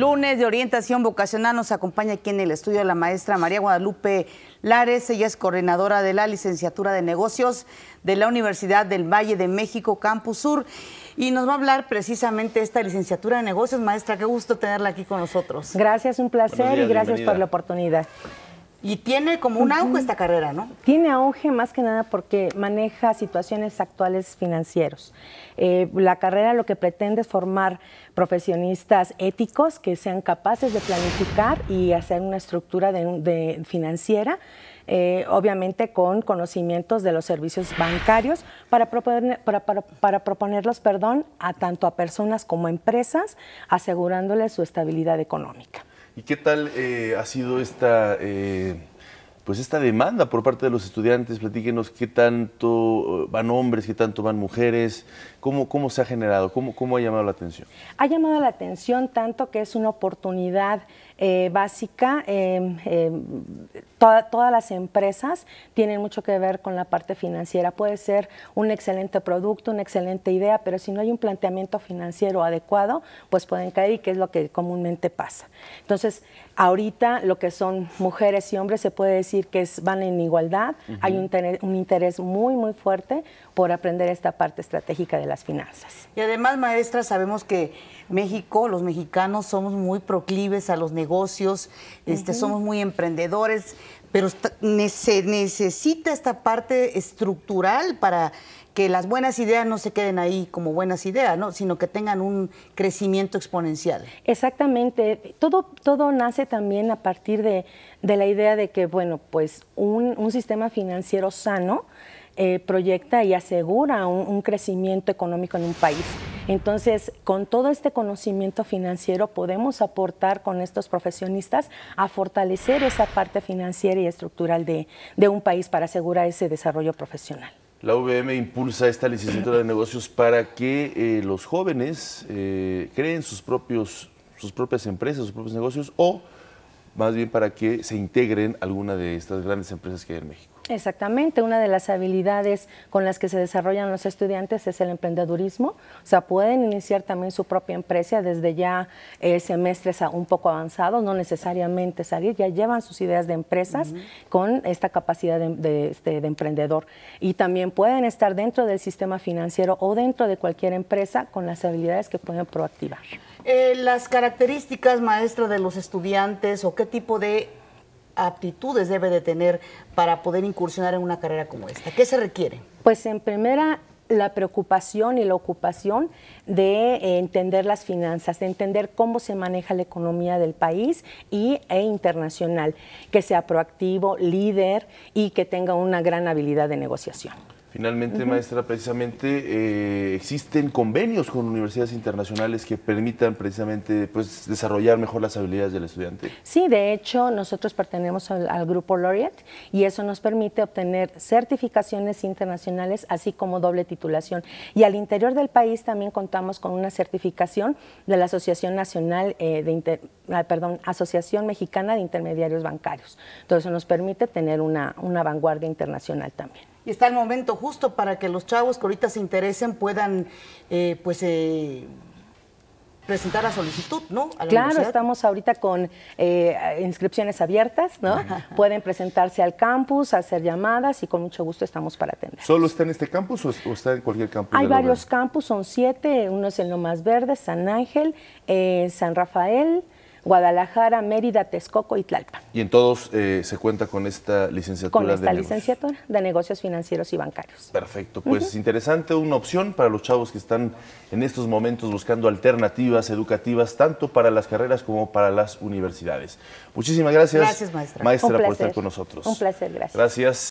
Lunes de orientación vocacional nos acompaña aquí en el estudio la maestra María Guadalupe Lares. Ella es coordinadora de la licenciatura de negocios de la Universidad del Valle de México, Campus Sur. Y nos va a hablar precisamente esta licenciatura de negocios. Maestra, qué gusto tenerla aquí con nosotros. Gracias, un placer y gracias por la oportunidad. Y tiene como un auge esta carrera, ¿no? Tiene auge más que nada porque maneja situaciones actuales financieros. Eh, la carrera lo que pretende es formar profesionistas éticos que sean capaces de planificar y hacer una estructura financiera, eh, obviamente con conocimientos de los servicios bancarios, para, proponer, para, proponerlos perdón, a tanto a personas como a empresas, asegurándoles su estabilidad económica. ¿Y qué tal eh, ha sido esta, eh, pues esta demanda por parte de los estudiantes? Platíquenos qué tanto eh, van hombres, qué tanto van mujeres, cómo, se ha generado, cómo, cómo ha llamado la atención. Ha llamado la atención tanto que es una oportunidad eh, básica, em, em, todas las empresas tienen mucho que ver con la parte financiera. Puede ser un excelente producto, una excelente idea, pero si no hay un planteamiento financiero adecuado, pues pueden caer y que es lo que comúnmente pasa. Entonces, ahorita lo que son mujeres y hombres se puede decir que es, van en igualdad, hay un un interés muy, muy fuerte por aprender esta parte estratégica de las finanzas. Y además, maestra, sabemos que México, los mexicanos somos muy proclives a los negocios negocios, este, somos muy emprendedores, pero se necesita esta parte estructural para que las buenas ideas no se queden ahí como buenas ideas, sino que tengan un crecimiento exponencial. Exactamente. Todo, todo nace también a partir de, la idea de que, bueno, pues un, sistema financiero sano eh, proyecta y asegura un crecimiento económico en un país. Entonces, con todo este conocimiento financiero podemos aportar con estos profesionistas a fortalecer esa parte financiera y estructural de, un país para asegurar ese desarrollo profesional. La UVM impulsa esta licenciatura de negocios para que eh, los jóvenes eh, creen sus, propios, sus propias empresas, sus propios negocios o más bien para que se integren alguna de estas grandes empresas que hay en México. Exactamente, una de las habilidades con las que se desarrollan los estudiantes es el emprendedurismo, o sea, pueden iniciar también su propia empresa desde ya eh, semestres un poco avanzados, no necesariamente salir, ya llevan sus ideas de empresas con esta capacidad este, de, emprendedor. Y también pueden estar dentro del sistema financiero o dentro de cualquier empresa con las habilidades que pueden proactivar. Eh, las características, maestro, de los estudiantes o qué tipo de aptitudes debe de tener para poder incursionar en una carrera como esta? ¿Qué se requiere? Pues en primera la preocupación y la ocupación de eh, entender las finanzas, de entender cómo se maneja la economía del país y, e internacional, que sea proactivo, líder y que tenga una gran habilidad de negociación. Finalmente, maestra, precisamente eh, existen convenios con universidades internacionales que permitan precisamente pues, desarrollar mejor las habilidades del estudiante. Sí, de hecho, nosotros pertenecemos al, grupo Laureate y eso nos permite obtener certificaciones internacionales, así como doble titulación. Y al interior del país también contamos con una certificación de la Asociación Nacional eh, de Ah, perdón, Asociación Mexicana de Intermediarios Bancarios. Entonces nos permite tener una, vanguardia internacional también. Y está el momento justo para que los chavos que ahorita se interesen puedan, eh, pues, eh, presentar la solicitud, ¿no? claro, estamos ahorita con eh, inscripciones abiertas, ¿no? Pueden presentarse al campus, hacer llamadas y con mucho gusto estamos para atender. ¿Solo está en este campus o, está en cualquier campus? Hay varios campus, son siete, uno es en más Verde, San Ángel, San Rafael, Guadalajara, Mérida, Texcoco y Tlalpan. Y en todos eh, se cuenta con esta licenciatura. Con esta licenciatura de negocios financieros y bancarios. Perfecto, pues interesante, una opción para los chavos que están en estos momentos buscando alternativas educativas, tanto para las carreras como para las universidades. Muchísimas gracias. Gracias, maestra. Maestra, por estar con nosotros. Un placer, gracias. Gracias.